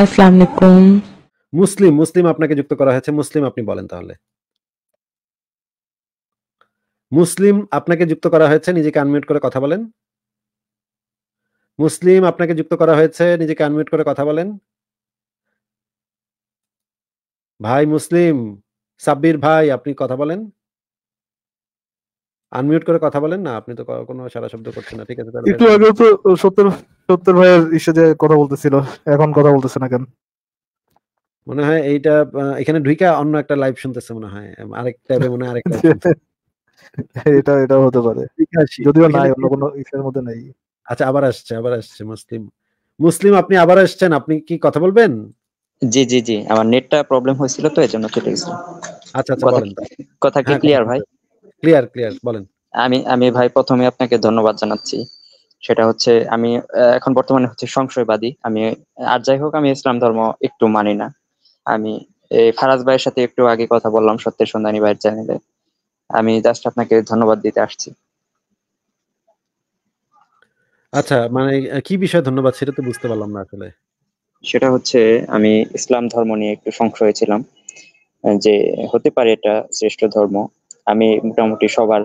আসসালামু আলাইকুম মুসলিম মুসলিম আপনাকে যুক্ত করা হয়েছে মুসলিম আপনি বলেন তাহলে মুসলিম আপনাকে যুক্ত করা হয়েছে নিজেকে আনমিউট করে কথা বলেন মুসলিম আপনাকে যুক্ত করা হয়েছে নিজেকে আনমিউট করে কথা বলেন ভাই মুসলিম সাব্বির ভাই আপনি কথা বলেন আনমিউট করে কথা বলেন না আপনি তো কোনো সারা শব্দ করছেন না ঠিক আছে একটু আগে তো সত্তর সত্তর ভাইয়ের ইসে যে কথা বলতেছিল এখন কথা বলতেছে না কেন মনে হয় এইটা এখানে অন্য একটা লাইভ শুনতেছে মনে হয় আরেক টাইপে মনে এটা এটা হতে পারে যদিও নাই অন্য কোনো ইসের মধ্যে নাই আচ্ছা আবার আসছে আবার আসছে মুসলিম মুসলিম আপনি আবার আসছেন আপনি কি কথা বলবেন জি জি জি আমার নেটটা প্রবলেম হয়েছিল তো এজন্য কেটে গেছিল আচ্ছা আচ্ছা বলেন কথা কি ক্লিয়ার হ্যাঁ, ভাই ক্লিয়ার ক্লিয়ার বলেন আমি আমি ভাই প্রথমে আপনাকে ধন্যবাদ জানাচ্ছি সেটা হচ্ছে আমি এখন বর্তমানে হচ্ছে সংশয়বাদী আমি আর যাই হোক আমি ইসলাম ধর্ম একটু মানি না আমি এই ফারাজ ভাইয়ের সাথে একটু আগে কথা বললাম সত্যের সন্ধানী ভাইয়ের চ্যানেলে আমি জাস্ট আপনাকে ধন্যবাদ দিতে আসছি আচ্ছা মানে কি বিষয়ে ধন্যবাদ সেটা তো বুঝতে পারলাম না আসলে সেটা হচ্ছে আমি ইসলাম ধর্ম নিয়ে একটু সংশয় ছিলাম যে হতে পারে এটা শ্রেষ্ঠ ধর্ম আমি মোটামুটি সবার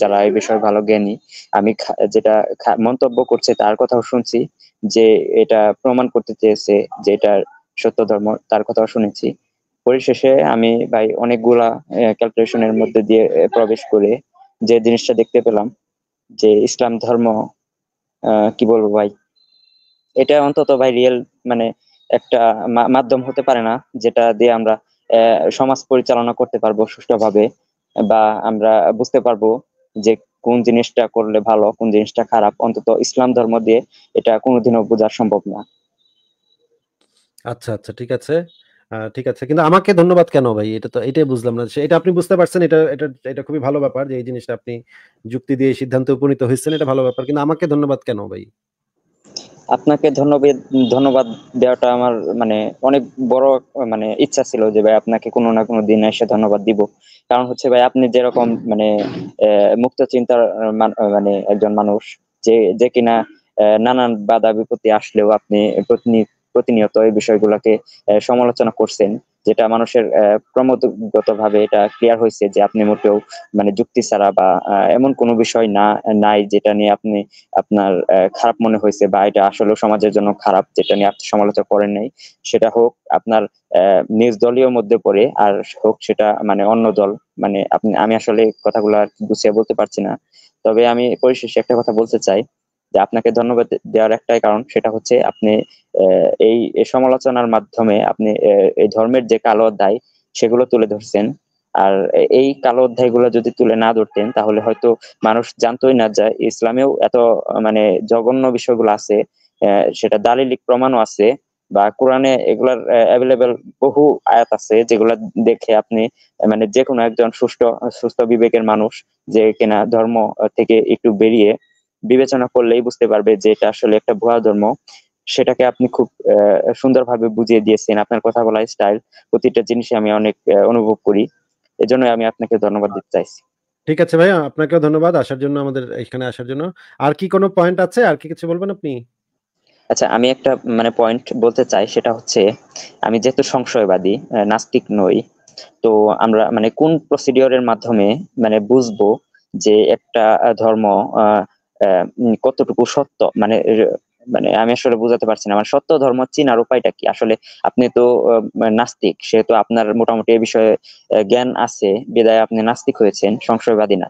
যারা এই বিষয়ে ভালো জ্ঞানী আমি যেটা মন্তব্য করছে তার কথাও শুনছি যে এটা প্রমাণ করতে চেয়েছে যে এটা সত্য ধর্ম তার কথাও শুনেছি পরিশেষে আমি ভাই অনেকগুলা ক্যালকুলেশনের মধ্যে দিয়ে প্রবেশ করে যে জিনিসটা দেখতে পেলাম যে ইসলাম ধর্ম কি বলবো ভাই এটা অন্তত ভাই রিয়েল মানে একটা মাধ্যম হতে পারে না যেটা দিয়ে আমরা সমাজ পরিচালনা করতে পারবো সুষ্ঠুভাবে বা আমরা বুঝতে পারবো যে কোন জিনিসটা করলে ভালো কোন জিনিসটা খারাপ অন্তত ইসলাম ধর্ম দিয়ে এটা কোনোদিনও বোঝা সম্ভব না আচ্ছা আচ্ছা ঠিক আছে ঠিক আছে কিন্তু আমাকে ধন্যবাদ কেন ভাই এটা তো এটাই বুঝলাম না এটা আপনি বুঝতে পারছেন এটা এটা এটা খুবই ভালো ব্যাপার যে এই জিনিসটা আপনি যুক্তি দিয়ে সিদ্ধান্তে উপনীত হয়েছেন এটা ভালো ব্যাপার কিন্তু আমাকে ধন্যবাদ কেন ভাই আপনাকে ধন্যবাদ ধন্যবাদ দেওয়াটা আমার মানে অনেক বড় মানে ইচ্ছা ছিল যে ভাই আপনাকে কোনো না কোনো দিন এসে ধন্যবাদ দিব কারণ হচ্ছে ভাই আপনি যেরকম মানে মুক্ত চিন্তার মানে একজন মানুষ যে যে কিনা নানান বাধা বিপত্তি আসলেও আপনি প্রতিনিয়ত এই বিষয়গুলোকে সমালোচনা করছেন যেটা মানুষের ক্রমাগত ভাবে এটা ক্লিয়ার হয়েছে যে আপনি মোটেও মানে যুক্তি ছাড়া বা এমন কোনো বিষয় না নাই যেটা নিয়ে আপনি আপনার খারাপ মনে হয়েছে বা এটা আসলে সমাজের জন্য খারাপ যেটা নিয়ে আপনি সমালোচনা করেন নাই সেটা হোক আপনার নিজ দলীয় মধ্যে পড়ে আর হোক সেটা মানে অন্য দল মানে আপনি আমি আসলে কথাগুলো আর গুছিয়ে বলতে পারছি না তবে আমি পরিশেষে একটা কথা বলতে চাই যে আপনাকে ধন্যবাদ দেওয়ার একটাই কারণ সেটা হচ্ছে আপনি এই সমালোচনার মাধ্যমে আপনি এই ধর্মের যে কালো অধ্যায় সেগুলো তুলে ধরছেন আর এই কালো অধ্যায়গুলো যদি তুলে না ধরতেন তাহলে হয়তো মানুষ জানতোই না যে ইসলামেও এত মানে জঘন্য বিষয়গুলো আছে সেটা দালিলিক প্রমাণও আছে বা কোরআনে এগুলার অ্যাভেলেবেল বহু আয়াত আছে যেগুলা দেখে আপনি মানে যে কোনো একজন সুস্থ সুস্থ বিবেকের মানুষ যে কিনা ধর্ম থেকে একটু বেরিয়ে বিবেচনা করলেই বুঝতে পারবে যে এটা আসলে একটা ভুয়া ধর্ম সেটাকে আপনি খুব সুন্দরভাবে বুঝিয়ে দিয়েছেন আপনার কথা বলার স্টাইল প্রতিটা জিনিসে আমি অনেক অনুভব করি এজন্য আমি আপনাকে ধন্যবাদ দিতে চাইছি ঠিক আছে ভাই আপনাকেও ধন্যবাদ আসার জন্য আমাদের এখানে আসার জন্য আর কি কোনো পয়েন্ট আছে আর কি কিছু বলবেন আপনি আচ্ছা আমি একটা মানে পয়েন্ট বলতে চাই সেটা হচ্ছে আমি যেহেতু সংশয়বাদী নাস্তিক নই তো আমরা মানে কোন প্রসিডিওরের মাধ্যমে মানে বুঝবো যে একটা ধর্ম আহ কতটুকু সত্য মানে মানে আমি আসলে বুঝাতে পারছি না মানে সত্য ধর্ম চিনার উপায়টা কি আসলে আপনি তো নাস্তিক সেহেতু আপনার মোটামুটি এ বিষয়ে জ্ঞান আছে বিদায় আপনি নাস্তিক হয়েছেন সংশয়বাদী না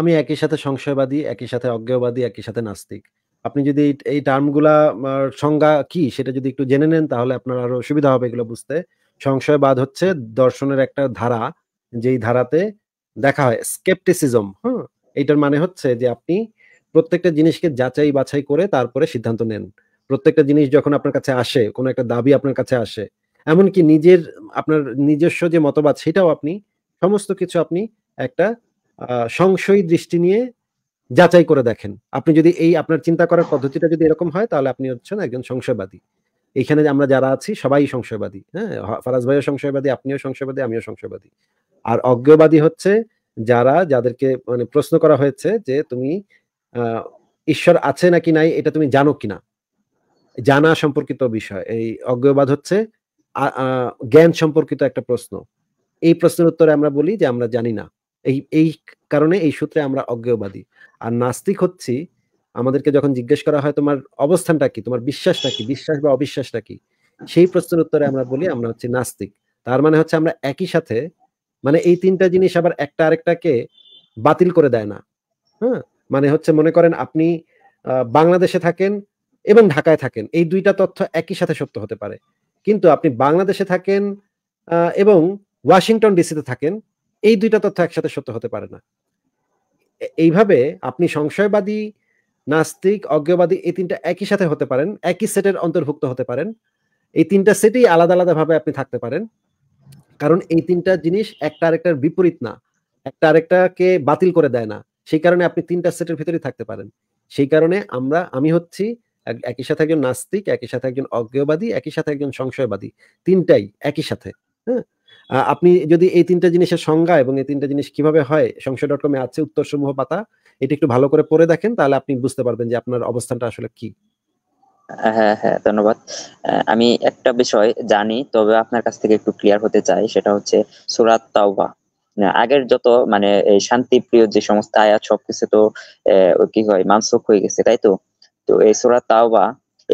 আমি একই সাথে সংশয়বাদী একই সাথে অজ্ঞবাদী একই সাথে নাস্তিক আপনি যদি এই টার্মগুলা সংজ্ঞা কি সেটা যদি একটু জেনে নেন তাহলে আপনার আরো সুবিধা হবে এগুলো বুঝতে সংশয়বাদ হচ্ছে দর্শনের একটা ধারা যেই ধারাতে দেখা হয় স্কেপটিসিজম হ্যাঁ এইটার মানে হচ্ছে যে আপনি প্রত্যেকটা জিনিসকে যাচাই বাছাই করে তারপরে সিদ্ধান্ত নেন প্রত্যেকটা জিনিস যখন আপনার কাছে আসে কোনো একটা দাবি আপনার কাছে আসে এমনকি নিজের আপনার নিজস্ব যে মতবাদ সেটাও আপনি সমস্ত কিছু আপনি একটা সংশয়ী দৃষ্টি নিয়ে যাচাই করে দেখেন আপনি যদি এই আপনার চিন্তা করার পদ্ধতিটা যদি এরকম হয় তাহলে আপনি হচ্ছেন একজন সংশয়বাদী এখানে আমরা যারা আছি সবাই সংশয়বাদী হ্যাঁ ফারাজ ভাইও সংশয়বাদী আপনিও সংশয়বাদী আমিও সংশয়বাদী আর অজ্ঞবাদী হচ্ছে যারা যাদেরকে মানে প্রশ্ন করা হয়েছে যে তুমি ঈশ্বর আছে নাকি নাই এটা তুমি জানো কিনা জানা সম্পর্কিত বিষয় এই অজ্ঞবাদ হচ্ছে জ্ঞান সম্পর্কিত একটা প্রশ্ন এই প্রশ্নের উত্তরে আমরা বলি যে আমরা জানি না এই এই কারণে এই সূত্রে আমরা অজ্ঞবাদী আর নাস্তিক হচ্ছি আমাদেরকে যখন জিজ্ঞেস করা হয় তোমার অবস্থানটা কি তোমার বিশ্বাসটা কি বিশ্বাস বা অবিশ্বাসটা কি সেই প্রশ্নের উত্তরে আমরা বলি আমরা হচ্ছে নাস্তিক তার মানে হচ্ছে আমরা একই সাথে মানে এই তিনটা জিনিস আবার একটা আরেকটাকে বাতিল করে দেয় না হ্যাঁ মানে হচ্ছে মনে করেন আপনি বাংলাদেশে থাকেন এবং ঢাকায় থাকেন এই দুইটা তথ্য একই সাথে সত্য হতে পারে কিন্তু আপনি বাংলাদেশে থাকেন এবং ওয়াশিংটন ডিসিতে থাকেন এই দুইটা তথ্য একসাথে সত্য হতে পারে না এইভাবে আপনি সংশয়বাদী নাস্তিক অজ্ঞবাদী এই তিনটা একই সাথে হতে পারেন একই সেটের অন্তর্ভুক্ত হতে পারেন এই তিনটা সেটই আলাদা আলাদাভাবে আপনি থাকতে পারেন কারণ এই তিনটা জিনিস একটা আরেকটার বিপরীত না একটা আরেকটাকে বাতিল করে দেয় না সেই কারণে আপনি তিনটা সেটের ভিতরে থাকতে পারেন সেই কারণে আমরা আমি হচ্ছি একই সাথে একজন নাস্তিক একই সাথে একজন অজ্ঞবাদী একই সাথে একজন সংশয়বাদী তিনটাই একই সাথে হ্যাঁ আপনি যদি এই তিনটা জিনিসের সংজ্ঞা এবং এই তিনটা জিনিস কিভাবে হয় সংশয় ডট কমে আছে উত্তর সমূহ পাতা এটি একটু ভালো করে পড়ে দেখেন তাহলে আপনি বুঝতে পারবেন যে আপনার অবস্থানটা আসলে কি হ্যাঁ, হ্যাঁ হ্যাঁ ধন্যবাদ আমি একটা বিষয় জানি তবে আপনার কাছ থেকে একটু ক্লিয়ার হতে চাই সেটা হচ্ছে সুরাত তাওবা আগের যত মানে শান্তি প্রিয় যে সমস্ত আয়াত সবকিছু তো কি হয় মানসুক হয়ে গেছে তাই তো তো এই সুরাত তাওবা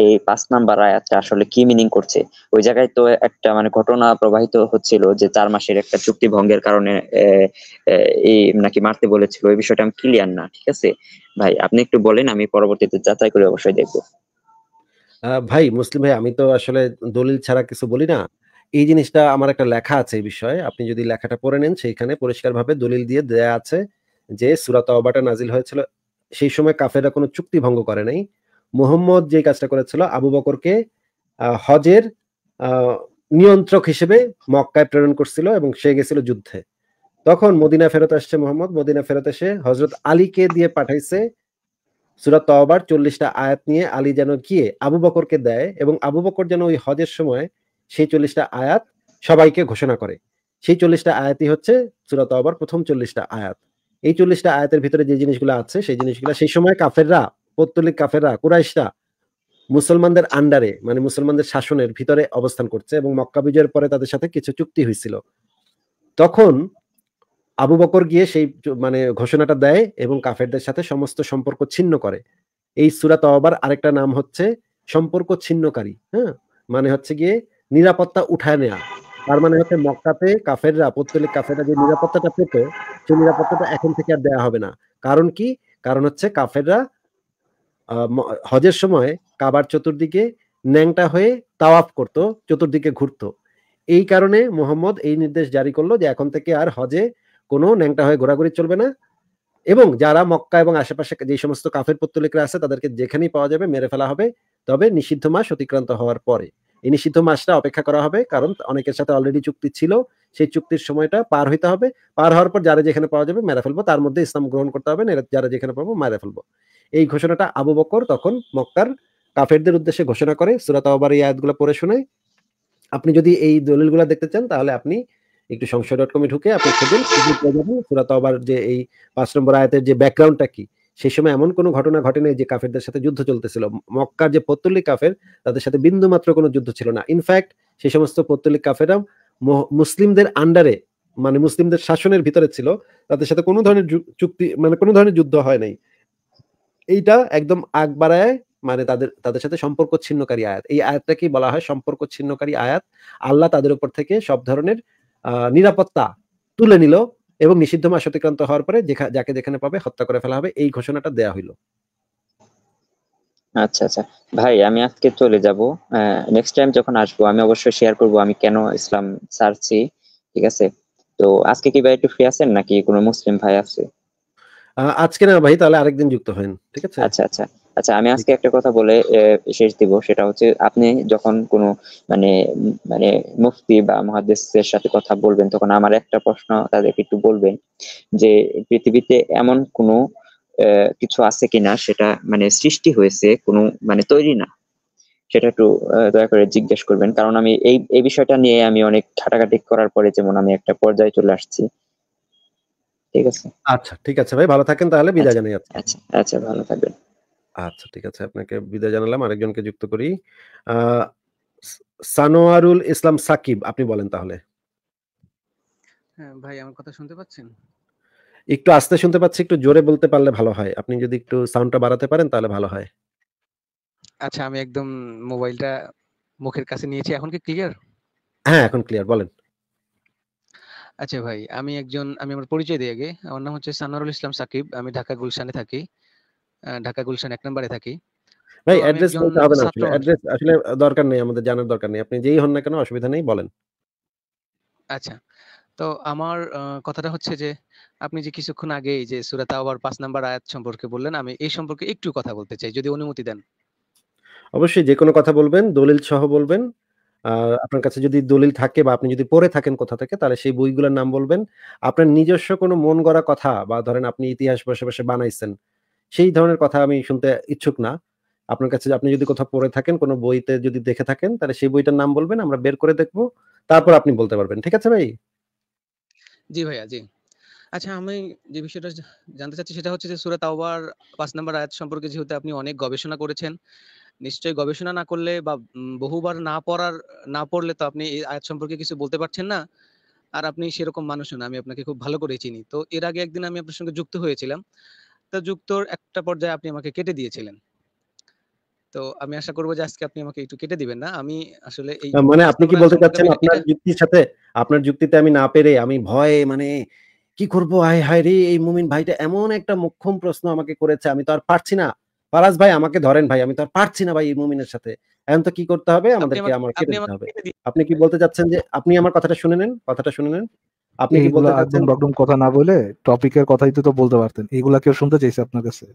এই পাঁচ নাম্বার আয়াতটা আসলে কি মিনিং করছে ওই জায়গায় তো একটা মানে ঘটনা প্রবাহিত হচ্ছিল যে চার মাসের একটা চুক্তি ভঙ্গের কারণে এই নাকি মারতে বলেছিল এই বিষয়টা আমি ক্লিয়ার না ঠিক আছে ভাই আপনি একটু বলেন আমি পরবর্তীতে যাচাই করে অবশ্যই দেখবো ভাই মুসলিম ভাই আমি তো আসলে দলিল ছাড়া কিছু বলি না এই জিনিসটা আমার একটা লেখা আছে এই বিষয়ে আপনি যদি লেখাটা পড়ে নেন সেইখানে পরিষ্কারভাবে দলিল দিয়ে দেয়া আছে যে সুরাত অবাটা নাজিল হয়েছিল সেই সময় কাফেররা কোনো চুক্তি ভঙ্গ করে নাই মোহাম্মদ যে কাজটা করেছিল আবু বকরকে হজের নিয়ন্ত্রক হিসেবে মক্কায় প্রেরণ করছিল এবং সে গেছিল যুদ্ধে তখন মদিনা ফেরত আসছে মোহাম্মদ মদিনা ফেরত এসে হজরত আলীকে দিয়ে পাঠাইছে সুরা তবার চল্লিশটা আয়াত নিয়ে আলী যেন গিয়ে আবু বকরকে দেয় এবং আবু বকর যেন ওই হজের সময় সেই চল্লিশটা আয়াত সবাইকে ঘোষণা করে সেই চল্লিশটা আয়াতই হচ্ছে সুরা তবার প্রথম চল্লিশটা আয়াত এই চল্লিশটা আয়াতের ভিতরে যে জিনিসগুলো আছে সেই জিনিসগুলো সেই সময় কাফেররা পত্তলিক কাফেররা কুরাইশরা মুসলমানদের আন্ডারে মানে মুসলমানদের শাসনের ভিতরে অবস্থান করছে এবং মক্কা বিজয়ের পরে তাদের সাথে কিছু চুক্তি হয়েছিল তখন আবু বকর গিয়ে সেই মানে ঘোষণাটা দেয় এবং কাফেরদের সাথে সমস্ত সম্পর্ক ছিন্ন করে এই সুরা তওবার আরেকটা নাম হচ্ছে সম্পর্ক ছিন্নকারী হ্যাঁ মানে হচ্ছে গিয়ে নিরাপত্তা উঠায় নেওয়া তার মানে হচ্ছে মক্কাতে কাফেররা পত্তলিক কাফেররা যে নিরাপত্তাটা পেত সেই নিরাপত্তাটা এখন থেকে আর দেয়া হবে না কারণ কি কারণ হচ্ছে কাফেররা হজের সময় কাবার চতুর্দিকে ন্যাংটা হয়ে তাওয়াফ করত চতুর্দিকে ঘুরতো এই কারণে মোহাম্মদ এই নির্দেশ জারি করলো যে এখন থেকে আর হজে কোনো ন্যাংটা হয়ে ঘোরাঘুরি চলবে না এবং যারা মক্কা এবং আশেপাশে যে সমস্ত কাফের পত্তলিকরা আছে তাদেরকে যেখানেই পাওয়া যাবে মেরে ফেলা হবে তবে নিষিদ্ধ মাস অতিক্রান্ত হওয়ার পরে এই নিষিদ্ধ মাসটা অপেক্ষা করা হবে কারণ অনেকের সাথে অলরেডি চুক্তি ছিল সেই চুক্তির সময়টা পার হইতে হবে পার হওয়ার পর যারা যেখানে পাওয়া যাবে মেরে ফেলবো তার মধ্যে ইসলাম গ্রহণ করতে হবে যারা যেখানে পাবো মেরে ফেলবো এই ঘোষণাটা আবু বকর তখন মক্কার কাফেরদের উদ্দেশ্যে ঘোষণা করে সুরাত আবার এই আয়াতগুলো পড়ে শোনায় আপনি যদি এই দলিলগুলো দেখতে চান তাহলে আপনি একটু সংশয় ডট কমে ঢুকে আপনি খুঁজুন সুরাত আবার যে এই পাঁচ নম্বর আয়াতের যে ব্যাকগ্রাউন্ডটা কি সেই সময় এমন কোনো ঘটনা ঘটে নাই যে কাফেরদের সাথে যুদ্ধ চলতেছিল মক্কার যে পত্তলিক কাফের তাদের সাথে বিন্দু মাত্র কোনো যুদ্ধ ছিল না ইনফ্যাক্ট সেই সমস্ত পত্তলিক কাফেরা মুসলিমদের আন্ডারে মানে মুসলিমদের শাসনের ভিতরে ছিল তাদের সাথে কোনো ধরনের চুক্তি মানে কোনো ধরনের যুদ্ধ হয় নাই এইটা একদম আগ বাড়ায় মানে তাদের তাদের সাথে সম্পর্ক ছিন্নকারী আয়াত এই আয়াতটাকেই বলা হয় সম্পর্ক ছিন্নকারী আয়াত আল্লাহ তাদের উপর থেকে সব ধরনের নিরাপত্তা তুলে নিল এবং নিষিদ্ধ মাস অতিক্রান্ত হওয়ার পরে যাকে যেখানে পাবে হত্যা করে ফেলা হবে এই ঘোষণাটা দেয়া হইল আচ্ছা আচ্ছা ভাই আমি আজকে চলে যাব নেক্সট টাইম যখন আসবো আমি অবশ্যই শেয়ার করব আমি কেন ইসলাম ছাড়ছি ঠিক আছে তো আজকে কি ভাই একটু ফ্রি আছেন নাকি কোনো মুসলিম ভাই আছে আজকে না ভাই তাহলে আরেকদিন যুক্ত হন ঠিক আছে আচ্ছা আচ্ছা আচ্ছা আমি আজকে একটা কথা বলে শেষ দিব সেটা হচ্ছে আপনি যখন কোনো মানে মানে মুফতি বা মহাদেশের সাথে কথা বলবেন তখন আমার একটা প্রশ্ন তাদেরকে একটু বলবেন যে পৃথিবীতে এমন কোনো কিছু আছে কিনা সেটা মানে সৃষ্টি হয়েছে কোনো মানে তৈরি না সেটা একটু দয়া করে জিজ্ঞেস করবেন কারণ আমি এই এই বিষয়টা নিয়ে আমি অনেক ঘাটাঘাটি করার পরে যেমন আমি একটা পর্যায়ে চলে আসছি ঠিক আছে আচ্ছা ঠিক আছে ভাই ভালো থাকেন তাহলে বিদায় আচ্ছা, জানাই আচ্ছা আচ্ছা ভালো থাকবেন আচ্ছা ঠিক আছে আপনাকে বিদায় জানালাম আরেকজনকে যুক্ত করি সানোয়ারুল ইসলাম সাকিব আপনি বলেন তাহলে হ্যাঁ, ভাই আমার কথা শুনতে পাচ্ছেন একটু আস্তে শুনতে পাচ্ছি একটু জোরে বলতে পারলে ভালো হয় আপনি যদি একটু সাউন্ডটা বাড়াতে পারেন তাহলে ভালো হয় আচ্ছা আমি একদম মোবাইলটা মুখের কাছে নিয়েছি এখন কি ক্লিয়ার হ্যাঁ এখন ক্লিয়ার বলেন আচ্ছা ভাই আমি একজন আমি আমার পরিচয় দিয়ে আগে আমার নাম হচ্ছে সানোয়ারুল ইসলাম সাকিব আমি ঢাকা গুলশানে থাকি ঢাকা গুলশান এক নাম্বারে থাকি ভাই অ্যাড্রেস বলতে হবে না আসলে অ্যাড্রেস আসলে দরকার নেই আমাদের জানার দরকার নেই আপনি যেই হন না কেন অসুবিধা নেই বলেন আচ্ছা তো আমার কথাটা হচ্ছে যে আপনি যে কিছুক্ষণ আগে যে সূরা তাওবার 5 নাম্বার আয়াত সম্পর্কে বললেন আমি এই সম্পর্কে একটু কথা বলতে চাই যদি অনুমতি দেন অবশ্যই যে কোনো কথা বলবেন দলিল সহ বলবেন আপনার কাছে যদি দলিল থাকে বা আপনি যদি পড়ে থাকেন কোথা থেকে তাহলে সেই বইগুলোর নাম বলবেন আপনার নিজস্ব কোনো মন গড়া কথা বা ধরেন আপনি ইতিহাস বসে বসে বানাইছেন সেই ধরনের কথা আমি শুনতে ইচ্ছুক না আপনার কাছে আপনি যদি কোথাও পড়ে থাকেন কোনো বইতে যদি দেখে থাকেন তাহলে সেই বইটার নাম বলবেন আমরা বের করে দেখব তারপর আপনি বলতে পারবেন ঠিক আছে ভাই জি ভাইয়া জি আচ্ছা আমি যে বিষয়টা জানতে চাচ্ছি সেটা হচ্ছে যে সুরা তাওবার পাঁচ নম্বর আয়াত সম্পর্কে যেহেতু আপনি অনেক গবেষণা করেছেন নিশ্চয়ই গবেষণা না করলে বা বহুবার না পড়ার না পড়লে তো আপনি এই আয়াত সম্পর্কে কিছু বলতে পারছেন না আর আপনি সেরকম মানুষ না আমি আপনাকে খুব ভালো করে চিনি তো এর আগে একদিন আমি আপনার সঙ্গে যুক্ত হয়েছিলাম একটা যুক্তর একটা পর্যায়ে আপনি আমাকে কেটে দিয়েছিলেন তো আমি আশা করবো যে আজকে আপনি আমাকে একটু কেটে দিবেন না আমি আসলে এই মানে আপনি কি বলতে চাচ্ছেন আপনার যুক্তির সাথে আপনার যুক্তিতে আমি না পেরে আমি ভয়ে মানে কি করবো আয় হায় রে এই মুমিন ভাইটা এমন একটা মুখ্যম প্রশ্ন আমাকে করেছে আমি তো আর পারছি না পারাজ ভাই আমাকে ধরেন ভাই আমি তো আর পারছি না ভাই এই মুমিনের সাথে এখন তো কি করতে হবে আমাদেরকে আমার কেটে দিতে হবে আপনি কি বলতে চাচ্ছেন যে আপনি আমার কথাটা শুনে নেন কথাটা শুনে নেন আপনি কি বলতে চাচ্ছেন রকম কথা না বলে টপিকের কথাই তো বলতে পারতেন এগুলা কেউ শুনতে চাইছে আপনার কাছে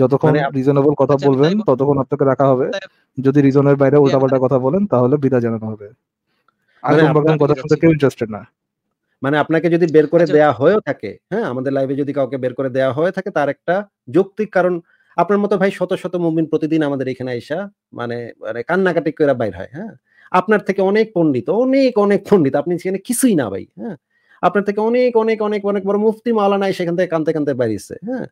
যতক্ষণ রিজনেবল মানে কথা বলবেন ততক্ষণ আপনাকে রাখা হবে যদি রিজনের বাইরে হ্যাঁ। উল্টাপাল্টা কথা বলেন তাহলে বিদায় জানানো হবে মানে আর কথা শুনতে কেউ ইন্টারেস্টেড না মানে আপনাকে যদি বের করে আচ্ছা। দেয়া হয়েও থাকে হ্যাঁ আমাদের লাইভে যদি কাউকে বের করে দেয়া হয়ে থাকে তার একটা যৌক্তিক কারণ আপনার মতো ভাই শত শত মুমিন প্রতিদিন আমাদের এখানে আইসা মানে মানে কান্নাকাটি করে বাইর হয় হ্যাঁ আপনার থেকে অনেক পণ্ডিত অনেক অনেক পণ্ডিত আপনি সেখানে কিছুই না ভাই হ্যাঁ আপনার থেকে অনেক অনেক অনেক অনেক বড় মুফতি নাই সেখান থেকে কানতে কানতে বাইরিয়েছে হ্যাঁ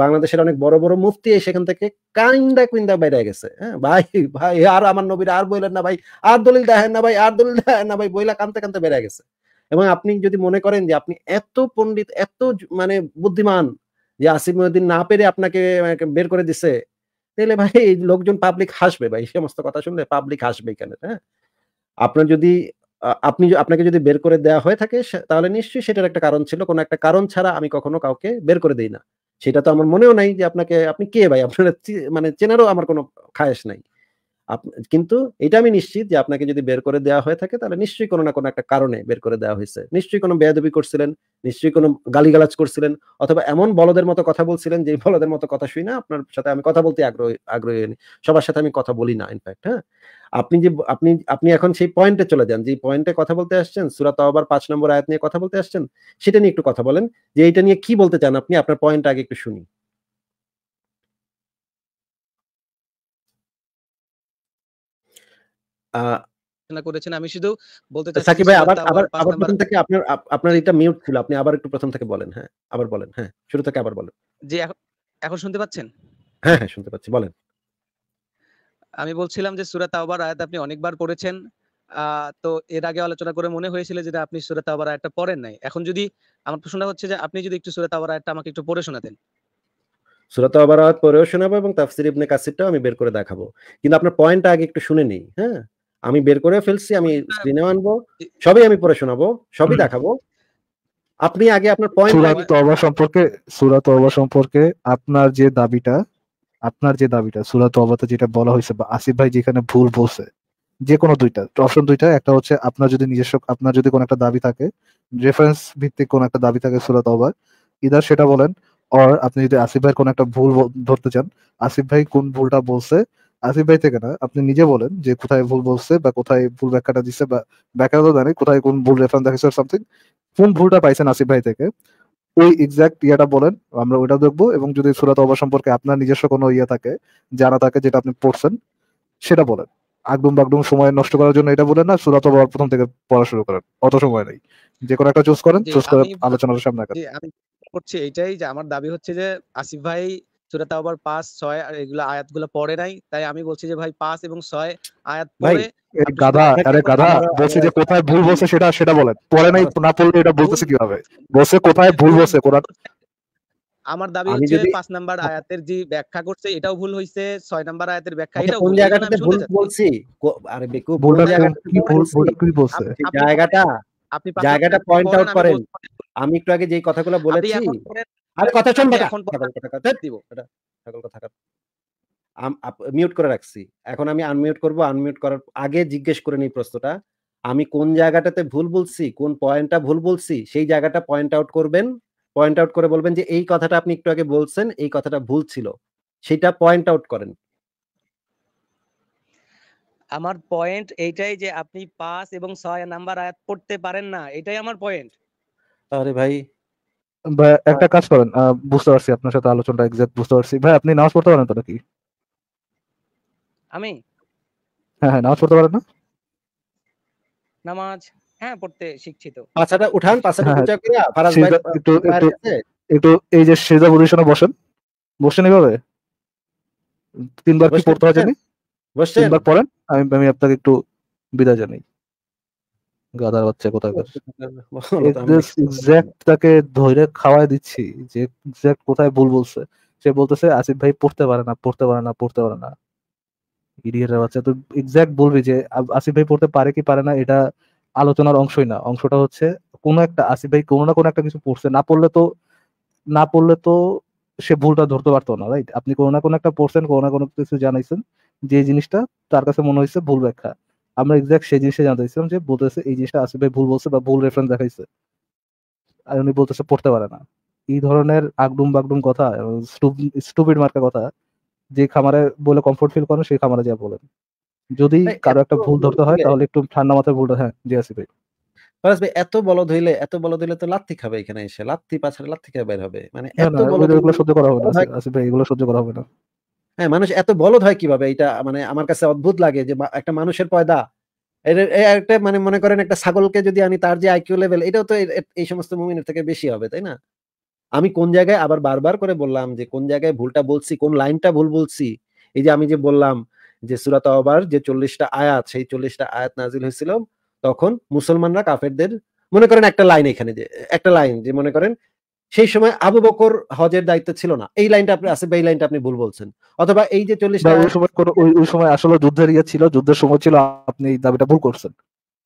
বাংলাদেশের অনেক বড় বড় মুফতি সেখান থেকে কাইন্দা কুইন্দা বাইরে গেছে হ্যাঁ ভাই ভাই আর আমার নবীর আর বইলেন না ভাই আর দলিল দেখেন না ভাই আর দলিল দেখেন না ভাই বইলা কানতে কানতে বেড়ে গেছে এবং আপনি যদি মনে করেন যে আপনি এত পণ্ডিত এত মানে বুদ্ধিমান যে আসিফ মহিউদ্দিন না পেরে আপনাকে বের করে দিছে তাহলে ভাই লোকজন পাবলিক হাসবে ভাই সমস্ত কথা শুনলে পাবলিক হাসবে এখানে হ্যাঁ আপনার যদি আপনি আপনাকে যদি বের করে দেয়া হয়ে থাকে তাহলে নিশ্চয়ই সেটার একটা কারণ ছিল কোনো একটা কারণ ছাড়া আমি কখনো কাউকে বের করে দেই না সেটা তো আমার মনেও নাই যে আপনাকে আপনি কে ভাই আপনার মানে চেনারও আমার কোনো খায়েস নাই কিন্তু এটা আমি নিশ্চিত যে আপনাকে যদি বের করে দেওয়া হয়ে থাকে তাহলে নিশ্চয়ই কোনো না কোনো একটা কারণে বের করে দেওয়া হয়েছে নিশ্চয়ই কোনো বেয়াদবি করছিলেন নিশ্চয়ই কোনো গালিগালাজ করছিলেন অথবা এমন বলদের মতো কথা বলছিলেন যে বলদের মতো কথা শুই না আপনার সাথে আমি কথা বলতে আগ্রহী আগ্রহী হইনি সবার সাথে আমি কথা বলি না ইনফ্যাক্ট হ্যাঁ আপনি যে আপনি আপনি এখন সেই পয়েন্টে চলে যান যে পয়েন্টে কথা বলতে আসছেন সুরাত আবার পাঁচ নম্বর আয়াত নিয়ে কথা বলতে আসছেন সেটা নিয়ে একটু কথা বলেন যে এটা নিয়ে কি বলতে চান আপনি আপনার পয়েন্ট আগে একটু শুনি করেছেন আমি শুধু বলতে চাচ্ছি সাকিব ভাই আবার আবার আবার প্রথম থেকে আপনার আপনার এটা মিউট ছিল আপনি আবার একটু প্রথম থেকে বলেন হ্যাঁ আবার বলেন হ্যাঁ শুরু থেকে আবার বলেন যে এখন শুনতে পাচ্ছেন হ্যাঁ হ্যাঁ শুনতে পাচ্ছি বলেন আমি বলছিলাম যে সুরা তাওবার আয়াত আপনি অনেকবার পড়েছেন তো এর আগে আলোচনা করে মনে হয়েছিল যে আপনি সুরা তাওবার আয়াতটা পড়েন নাই এখন যদি আমার প্রশ্নটা হচ্ছে যে আপনি যদি একটু সুরা তাওবার আয়াতটা আমাকে একটু পড়ে শোনাতেন সুরা তাওবার আয়াত পড়েও শোনাবো এবং তাফসির ইবনে কাসিরটাও আমি বের করে দেখাবো কিন্তু আপনার পয়েন্টটা আগে একটু শুনে নিই হ্যাঁ আমি বের করে ফেলছি আমি স্ক্রিনে আনবো সবই আমি পড়ে শোনাবো সবই দেখাবো আপনি আগে আপনার পয়েন্ট সূরা তাওবা সম্পর্কে সূরা তাওবা সম্পর্কে আপনার যে দাবিটা আপনার যে দাবিটা সুরাত তবাতে যেটা বলা হয়েছে বা আসিফ ভাই যেখানে ভুল বলছে যে কোনো দুইটা অপশন দুইটা একটা হচ্ছে আপনার যদি নিজস্ব আপনার যদি কোনো একটা দাবি থাকে রেফারেন্স ভিত্তিক কোনো একটা দাবি থাকে সুরাত তবা ইদার সেটা বলেন অর আপনি যদি আসিফ ভাই কোনো একটা ভুল ধরতে চান আসিফ ভাই কোন ভুলটা বলছে আসিফ ভাই থেকে না আপনি নিজে বলেন যে কোথায় ভুল বলছে বা কোথায় ভুল ব্যাখ্যাটা দিচ্ছে বা ব্যাখ্যা তো জানে কোথায় কোন ভুল রেফারেন্স দেখেছে সামথিং কোন ভুলটা পাইছেন আসিফ ভাই থেকে ওই এক্সাক্ট ইয়াটা বলেন আমরা ওইটা দেখবো এবং যদি সুরাত অবা সম্পর্কে আপনার নিজস্ব কোনো ইয়ে থাকে জানা থাকে যেটা আপনি পড়ছেন সেটা বলেন আগডুম বাগডুম সময় নষ্ট করার জন্য এটা বলেন না সুরাত অবা প্রথম থেকে পড়া শুরু করেন অত সময় নেই যে কোনো একটা চুজ করেন চুজ করে আলোচনার সামনে আমি করছি এটাই যে আমার দাবি হচ্ছে যে আসিফ ভাই সুরা তাওবার পাঁচ ছয় আর এগুলো আয়াতগুলো পড়ে নাই তাই আমি বলছি যে ভাই পাঁচ এবং ছয় আয়াত পড়ে গাধা আরে গাধা বলছে যে কোথায় ভুল বলছে সেটা সেটা বলেন পড়ে নাই না পড়লে এটা বলতেছে কিভাবে বলছে কোথায় ভুল বলছে কোরআন আমার দাবি হচ্ছে পাঁচ নাম্বার আয়াতের যে ব্যাখ্যা করছে এটাও ভুল হইছে ছয় নাম্বার আয়াতের ব্যাখ্যা আচ্ছা, এটাও ভুল জায়গাটাতে ভুল বলছি আরে বেকু ভুল জায়গাটা কি ভুল ভুল কি বলছে জায়গাটা আপনি জায়গাটা পয়েন্ট আউট করেন আমি একটু আগে যে কথাগুলো বলেছি আরে কথা বেটা কথা দিব এটা কথা মিউট করে রাখছি এখন আমি আনমিউট করব আনমিউট করার আগে জিজ্ঞেস করে নিই প্রশ্নটা আমি কোন জায়গাটাতে ভুল বলছি কোন পয়েন্টটা ভুল বলছি সেই জায়গাটা পয়েন্ট আউট করবেন পয়েন্ট আউট করে বলবেন যে এই কথাটা আপনি একটু আগে বলছেন এই কথাটা ভুল ছিল সেটা পয়েন্ট আউট করেন আমার পয়েন্ট এইটাই যে আপনি পাঁচ এবং ছয় নাম্বার আয়াত পড়তে পারেন না এটাই আমার পয়েন্ট আরে ভাই ভাই একটা কাজ করেন বুঝতে পারছি আপনার সাথে আলোচনাটা এক্সাক্ট বুঝতে পারছি ভাই আপনি নামাজ পড়তে পারেন তো নাকি আমি হ্যাঁ হ্যাঁ নামাজ পড়তে পারেন না নামাজ হ্যাঁ পড়তে শিখছি তো পাছাটা উঠান পাছাটা হ্যাঁ, উঠা করে ফারাজ ভাই একটু একটু এই যে সেজা পজিশনে বসেন বসেন এভাবে তিনবার কি পড়তে হয় জানি তিনবার পড়েন আমি আমি আপনাকে একটু বিদায় জানাই গাদার বাচ্চা কোথাকার তাকে ধরে খাওয়াই দিচ্ছি যে এক্সাক্ট কোথায় ভুল বলছে সে বলতেছে আসিফ ভাই পড়তে পারে না পড়তে পারে না পড়তে পারে না ইডিয়েটের বাচ্চা তো বলবি যে আসিফ ভাই পড়তে পারে কি পারে না এটা আলোচনার অংশই না অংশটা হচ্ছে কোনো একটা আসিফ ভাই কোনো না কোনো একটা কিছু পড়ছে না পড়লে তো না পড়লে তো সে ভুলটা ধরতে পারতো না রাইট আপনি কোনো না কোনো একটা পড়ছেন কোনো না কোনো কিছু জানাইছেন যে জিনিসটা তার কাছে মনে হয়েছে ভুল ব্যাখ্যা আমরা এক্সাক্ট সেই জিনিসটা জানতে চাইছিলাম যে বলতেছে এই জিনিসটা আসিফ ভাই ভুল বলছে বা ভুল রেফারেন্স দেখাইছে আর উনি বলতেছে পড়তে পারে না এই ধরনের আগডুম বাগডুম কথা স্টুপিড মার্কা কথা যে খামারে বলে কমফোর্ট ফিল করেন সেই খামারে যা বলেন যদি কারো একটা ভুল ধরতে হয় তাহলে একটু ঠান্ডা মাথায় ভুলটা হ্যাঁ জি আসিফ ভাই ফরাজ ভাই এত বল ধইলে এত বল ধইলে তো লাত্তি খাবে এখানে এসে লাত্তি পাছারে লাত্তি বের হবে মানে এত এগুলো সহ্য করা হবে না আসিফ ভাই এগুলো সহ্য করা হবে না হ্যাঁ মানুষ এত বলদ হয় কিভাবে এটা মানে আমার কাছে অদ্ভুত লাগে যে একটা মানুষের পয়দা একটা মানে মনে করেন একটা ছাগলকে যদি আমি তার যে আইকিউ লেভেল এটাও তো এই সমস্ত মুমিনের থেকে বেশি হবে তাই না আমি কোন জায়গায় আবার বারবার করে বললাম যে কোন জায়গায় ভুলটা বলছি কোন লাইনটা ভুল বলছি এই যে আমি যে বললাম যে সুরাত আবার যে চল্লিশটা আয়াত সেই চল্লিশটা আয়াত নাজিল হয়েছিল তখন মুসলমানরা কাফেরদের মনে করেন একটা লাইন এখানে যে একটা লাইন যে মনে করেন সেই সময় আবু বকর হজের দায়িত্ব ছিল না এই লাইনটা আপনি বা এই লাইনটা আপনি ভুল বলছেন অথবা এই যে চল্লিশ ওই সময় কোন ওই সময় আসলে যুদ্ধের ইয়ে ছিল যুদ্ধের সময় ছিল আপনি এই দাবিটা ভুল করছেন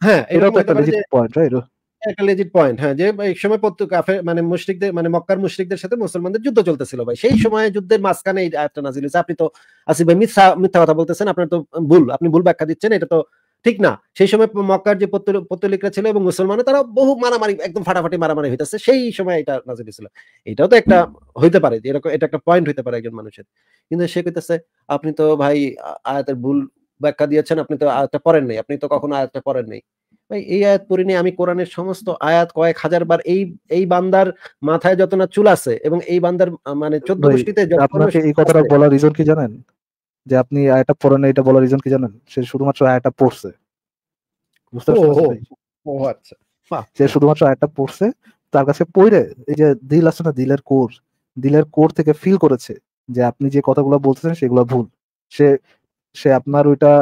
হ্যাঁ এটা একটা লেজিট পয়েন্ট রাইট একটা লেজিট পয়েন্ট হ্যাঁ যে এই সময় প্রত্যেক কাফের মানে মুশরিকদের মানে মক্কার মুশরিকদের সাথে মুসলমানদের যুদ্ধ চলতেছিল ভাই সেই সময় যুদ্ধের মাঝখানে এই আয়াতটা নাজিল হয়েছে আপনি তো আসিফ ভাই মিথ্যা মিথ্যা কথা বলতেছেন আপনার তো ভুল আপনি ভুল ব্যাখ্যা দিচ্ছেন এটা তো ঠিক না সেই সময় মক্কার যে পত্তলিকরা ছিল এবং মুসলমানের তারা বহু মারামারি একদম ফাটাফাটি মারামারি হইতেছে সেই সময় এটা নাজিল ছিল এটাও তো একটা হইতে পারে এরকম এটা একটা পয়েন্ট হইতে পারে একজন মানুষের কিন্তু সে কইতেছে আপনি তো ভাই আয়াতের ভুল ব্যাখ্যা দিয়েছেন আপনি তো আয়াতটা পড়েন নাই আপনি তো কখনো আয়াতটা পড়েন নাই ভাই এই আয়াত পড়িনি আমি কোরআনের সমস্ত আয়াত কয়েক হাজার বার এই এই বান্দার মাথায় যত না চুল আছে এবং এই বান্দার মানে চোদ্দ গোষ্ঠীতে এই কথাটা বলার রিজন কি জানেন যে আপনি আয়াটা পড়েন এটা বলার রিজন কি জানেন সে শুধুমাত্র আয়াটা পড়ছে বুঝতে পারছেন ও আচ্ছা সে শুধুমাত্র আয়াটা পড়ছে তার কাছে পড়ে এই যে দিল আছে না দিলের কোর দিলের কোর থেকে ফিল করেছে যে আপনি যে কথাগুলো বলতেছেন সেগুলো ভুল সে সে আপনার ওইটা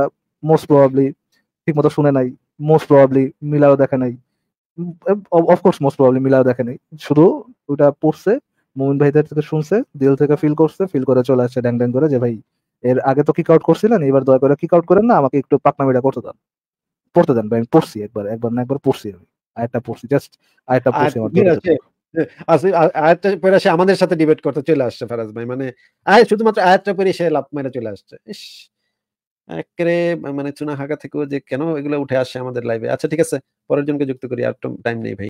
মোস্ট প্রবাবলি ঠিক মতো শুনে নাই মোস্ট প্রবাবলি মিলাও দেখে নাই অফকোর্স মোস্ট প্রবাবলি মিলাও দেখে নাই শুধু ওইটা পড়ছে মোমিন ভাইদের থেকে শুনছে দিল থেকে ফিল করছে ফিল করে চলে আসছে ড্যাং ড্যাং করে যে ভাই এর আগে তো কিক আউট করছিলেন এবার দয়া করে কিক আউট করেন না আমাকে একটু পাকনামিটা করতে দেন পড়তে দেন আমি পড়ছি একবার একবার না একবার পড়ছি আমি আরেকটা পড়ছি জাস্ট আরেকটা পড়ছি আমার পরে আচ্ছা, সে আমাদের সাথে ডিবেট করতে চলে আসছে ফারাজ ভাই মানে আয় শুধুমাত্র আয়াতটা পরে সে লাভ মেরে চলে আসছে ইস একেবারে মানে চুনা হাঁকা থেকেও যে কেন এগুলো উঠে আসছে আমাদের লাইভে আচ্ছা ঠিক আছে পরের জনকে যুক্ত করি আর টাইম নেই ভাই